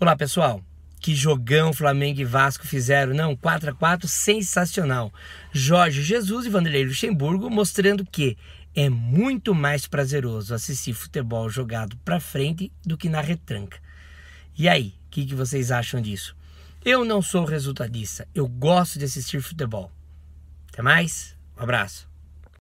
Olá pessoal, que jogão Flamengo e Vasco fizeram, não? 4 a 4 sensacional. Jorge Jesus e Vanderlei Luxemburgo mostrando que é muito mais prazeroso assistir futebol jogado para frente do que na retranca. E aí, o que, que vocês acham disso? Eu não sou resultadista, eu gosto de assistir futebol. Até mais, um abraço.